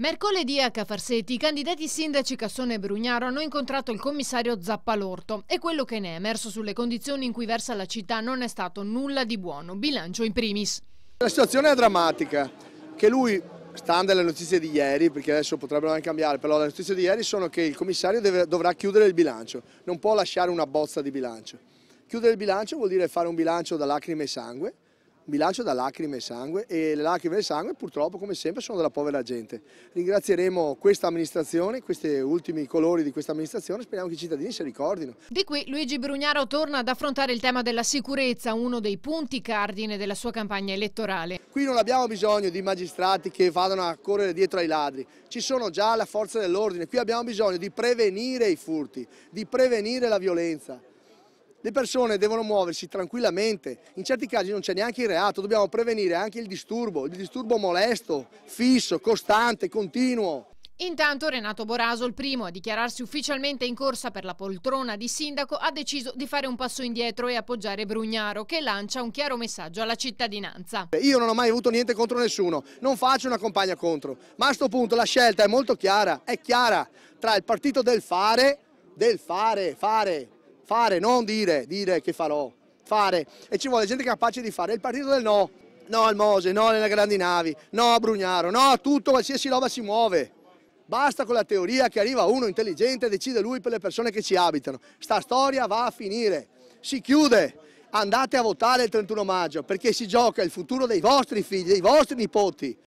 Mercoledì a Cafarsetti i candidati sindaci Cassone e Brugnaro hanno incontrato il commissario Zappalorto e quello che ne è emerso sulle condizioni in cui versa la città non è stato nulla di buono, bilancio in primis. La situazione è drammatica, che lui, stando alle notizie di ieri, perché adesso potrebbero anche cambiare, però le notizie di ieri sono che il commissario deve, dovrà chiudere il bilancio, non può lasciare una bozza di bilancio. Chiudere il bilancio vuol dire fare un bilancio da lacrime e sangue, bilancio da lacrime e sangue e le lacrime e sangue purtroppo come sempre sono della povera gente. Ringrazieremo questa amministrazione, questi ultimi colori di questa amministrazione, speriamo che i cittadini si ricordino. Di qui Luigi Brugnaro torna ad affrontare il tema della sicurezza, uno dei punti cardine della sua campagna elettorale. Qui non abbiamo bisogno di magistrati che vadano a correre dietro ai ladri, ci sono già la forza dell'ordine, qui abbiamo bisogno di prevenire i furti, di prevenire la violenza. Le persone devono muoversi tranquillamente, in certi casi non c'è neanche il reato, dobbiamo prevenire anche il disturbo, il disturbo molesto, fisso, costante, continuo. Intanto Renato Boraso, il primo a dichiararsi ufficialmente in corsa per la poltrona di sindaco, ha deciso di fare un passo indietro e appoggiare Brugnaro, che lancia un chiaro messaggio alla cittadinanza. Io non ho mai avuto niente contro nessuno, non faccio una campagna contro, ma a questo punto la scelta è molto chiara, è chiara tra il partito del fare, del fare, fare, Fare, non dire, dire che farò. Fare. E ci vuole gente capace di fare. È il partito del no. No al Mose, no alle grandi navi, no a Brugnaro, no a tutto, qualsiasi roba si muove. Basta con la teoria che arriva uno intelligente e decide lui per le persone che ci abitano. Sta storia va a finire. Si chiude. Andate a votare il 31 maggio perché si gioca il futuro dei vostri figli, dei vostri nipoti.